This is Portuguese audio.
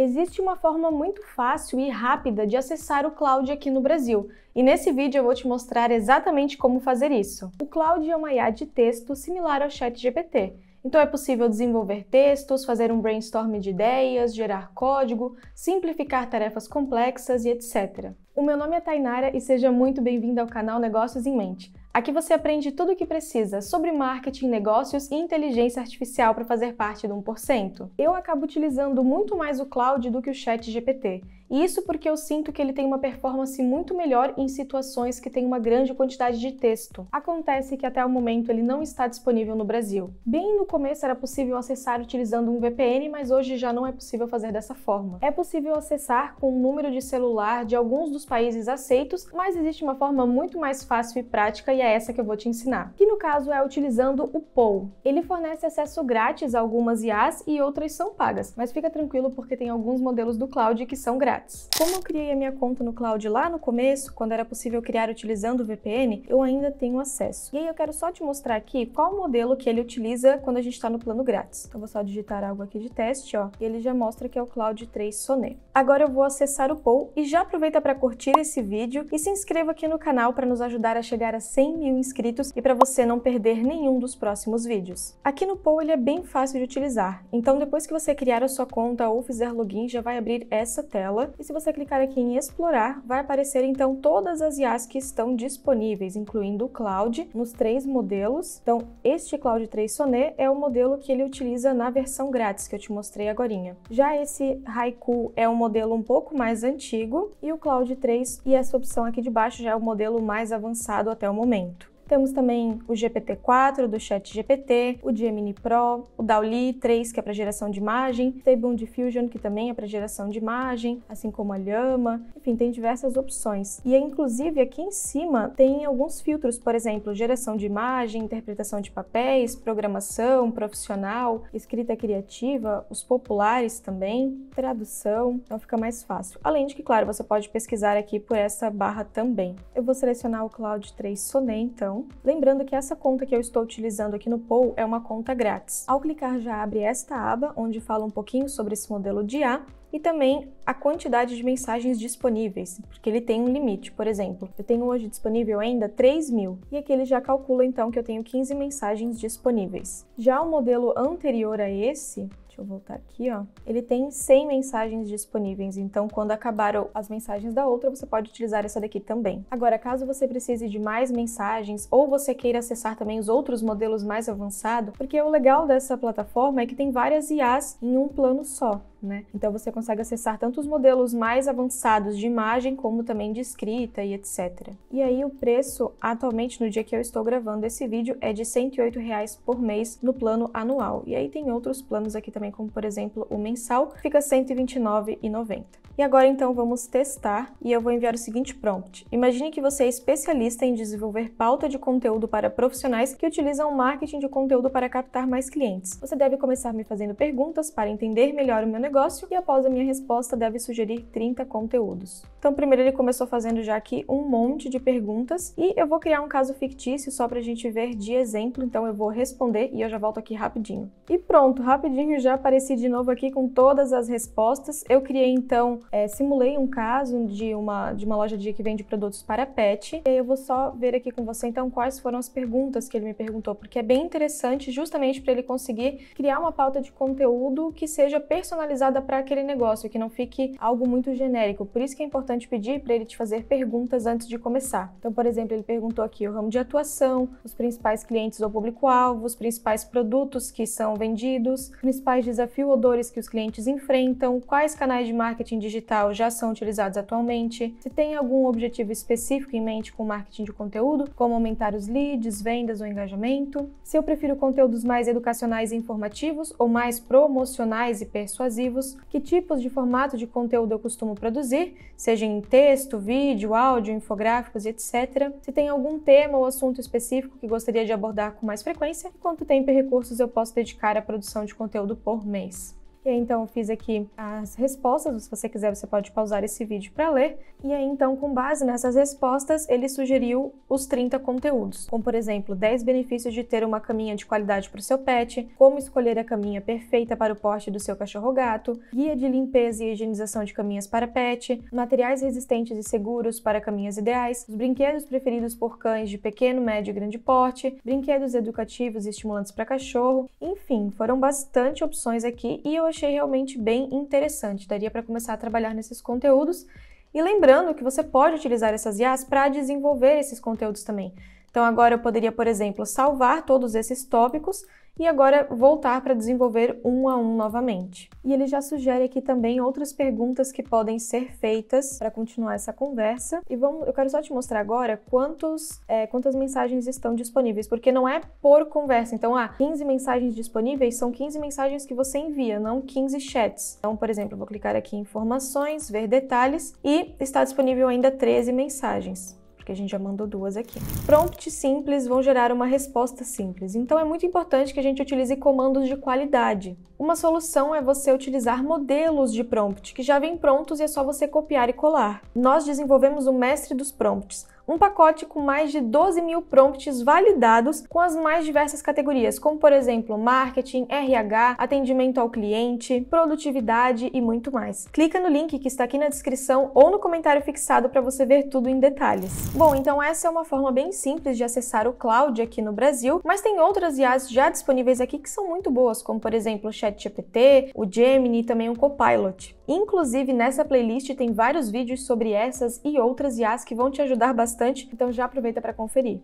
Existe uma forma muito fácil e rápida de acessar o cloud aqui no Brasil, e nesse vídeo eu vou te mostrar exatamente como fazer isso. O cloud é uma IA de texto similar ao ChatGPT, então é possível desenvolver textos, fazer um brainstorm de ideias, gerar código, simplificar tarefas complexas e etc. O meu nome é Tainara e seja muito bem-vindo ao canal Negócios em Mente. Aqui você aprende tudo o que precisa sobre marketing, negócios e inteligência artificial para fazer parte do 1%. Eu acabo utilizando muito mais o cloud do que o chat GPT, isso porque eu sinto que ele tem uma performance muito melhor em situações que tem uma grande quantidade de texto. Acontece que até o momento ele não está disponível no Brasil. Bem no começo era possível acessar utilizando um VPN, mas hoje já não é possível fazer dessa forma. É possível acessar com o número de celular de alguns dos países aceitos, mas existe uma forma muito mais fácil e prática e é essa que eu vou te ensinar, que no caso é utilizando o POU. Ele fornece acesso grátis a algumas IAs e outras são pagas, mas fica tranquilo porque tem alguns modelos do cloud que são grátis grátis. Como eu criei a minha conta no cloud lá no começo, quando era possível criar utilizando o VPN, eu ainda tenho acesso. E aí eu quero só te mostrar aqui qual o modelo que ele utiliza quando a gente está no plano grátis. Então, eu vou só digitar algo aqui de teste, ó, e ele já mostra que é o Cloud 3 Sonet. Agora eu vou acessar o Pou e já aproveita para curtir esse vídeo e se inscreva aqui no canal para nos ajudar a chegar a 100 mil inscritos e para você não perder nenhum dos próximos vídeos. Aqui no Pou ele é bem fácil de utilizar, então depois que você criar a sua conta ou fizer login, já vai abrir essa tela e se você clicar aqui em explorar, vai aparecer então todas as IAs que estão disponíveis, incluindo o Cloud, nos três modelos. Então, este Cloud 3 Sonet é o modelo que ele utiliza na versão grátis que eu te mostrei agora. Já esse Haiku é um modelo um pouco mais antigo e o Cloud 3 e essa opção aqui de baixo já é o modelo mais avançado até o momento. Temos também o GPT-4 do ChatGPT, o Gemini Pro, o DALI 3, que é para geração de imagem, Stable Diffusion, que também é para geração de imagem, assim como a Llama. Enfim, tem diversas opções. E inclusive aqui em cima tem alguns filtros, por exemplo, geração de imagem, interpretação de papéis, programação, profissional, escrita criativa, os populares também, tradução, então fica mais fácil. Além de que, claro, você pode pesquisar aqui por essa barra também. Eu vou selecionar o Cloud 3 Sonet, então, então, lembrando que essa conta que eu estou utilizando aqui no Pool é uma conta grátis. Ao clicar já abre esta aba, onde fala um pouquinho sobre esse modelo de A e também a quantidade de mensagens disponíveis, porque ele tem um limite. Por exemplo, eu tenho hoje disponível ainda 3 mil, e aqui ele já calcula então que eu tenho 15 mensagens disponíveis. Já o modelo anterior a esse, Deixa eu voltar aqui, ó. Ele tem 100 mensagens disponíveis, então quando acabaram as mensagens da outra, você pode utilizar essa daqui também. Agora, caso você precise de mais mensagens ou você queira acessar também os outros modelos mais avançados, porque o legal dessa plataforma é que tem várias IAs em um plano só né? Então você consegue acessar tanto os modelos mais avançados de imagem como também de escrita e etc. E aí o preço atualmente no dia que eu estou gravando esse vídeo é de 108 reais por mês no plano anual. E aí tem outros planos aqui também, como por exemplo o mensal, fica 129,90. E agora então vamos testar e eu vou enviar o seguinte prompt. Imagine que você é especialista em desenvolver pauta de conteúdo para profissionais que utilizam marketing de conteúdo para captar mais clientes. Você deve começar me fazendo perguntas para entender melhor o meu negócio e após a minha resposta deve sugerir 30 conteúdos. Então primeiro ele começou fazendo já aqui um monte de perguntas e eu vou criar um caso fictício só para a gente ver de exemplo, então eu vou responder e eu já volto aqui rapidinho. E pronto, rapidinho já apareci de novo aqui com todas as respostas. Eu criei então é, simulei um caso de uma, de uma loja de, que vende produtos para pet. E eu vou só ver aqui com você, então, quais foram as perguntas que ele me perguntou, porque é bem interessante justamente para ele conseguir criar uma pauta de conteúdo que seja personalizada para aquele negócio, que não fique algo muito genérico. Por isso que é importante pedir para ele te fazer perguntas antes de começar. Então, por exemplo, ele perguntou aqui o ramo de atuação, os principais clientes ou público-alvo, os principais produtos que são vendidos, principais desafios ou dores que os clientes enfrentam, quais canais de marketing digital digital já são utilizados atualmente, se tem algum objetivo específico em mente com o marketing de conteúdo, como aumentar os leads, vendas ou engajamento, se eu prefiro conteúdos mais educacionais e informativos ou mais promocionais e persuasivos, que tipos de formato de conteúdo eu costumo produzir, seja em texto, vídeo, áudio, infográficos, etc. Se tem algum tema ou assunto específico que gostaria de abordar com mais frequência, quanto tempo e recursos eu posso dedicar à produção de conteúdo por mês. E aí, então, eu fiz aqui as respostas. Se você quiser, você pode pausar esse vídeo para ler. E aí, então, com base nessas respostas, ele sugeriu os 30 conteúdos, como, por exemplo, 10 benefícios de ter uma caminha de qualidade para o seu pet, como escolher a caminha perfeita para o porte do seu cachorro-gato, guia de limpeza e higienização de caminhas para pet, materiais resistentes e seguros para caminhas ideais, os brinquedos preferidos por cães de pequeno, médio e grande porte, brinquedos educativos e estimulantes para cachorro. Enfim, foram bastante opções aqui e eu achei realmente bem interessante. Daria para começar a trabalhar nesses conteúdos. E lembrando que você pode utilizar essas IAs para desenvolver esses conteúdos também. Então agora eu poderia, por exemplo, salvar todos esses tópicos e agora voltar para desenvolver um a um novamente. E ele já sugere aqui também outras perguntas que podem ser feitas para continuar essa conversa. E vamos, eu quero só te mostrar agora quantos, é, quantas mensagens estão disponíveis, porque não é por conversa. Então, ah, 15 mensagens disponíveis são 15 mensagens que você envia, não 15 chats. Então, por exemplo, eu vou clicar aqui em informações, ver detalhes e está disponível ainda 13 mensagens porque a gente já mandou duas aqui. Prompts simples vão gerar uma resposta simples, então é muito importante que a gente utilize comandos de qualidade. Uma solução é você utilizar modelos de prompt que já vêm prontos e é só você copiar e colar. Nós desenvolvemos o mestre dos prompts, um pacote com mais de 12 mil prompts validados com as mais diversas categorias, como por exemplo marketing, RH, atendimento ao cliente, produtividade e muito mais. Clica no link que está aqui na descrição ou no comentário fixado para você ver tudo em detalhes. Bom, então essa é uma forma bem simples de acessar o cloud aqui no Brasil, mas tem outras IAs já disponíveis aqui que são muito boas, como por exemplo o ChatGPT, o Gemini e também o Copilot. Inclusive, nessa playlist tem vários vídeos sobre essas e outras IAs que vão te ajudar bastante, então já aproveita para conferir.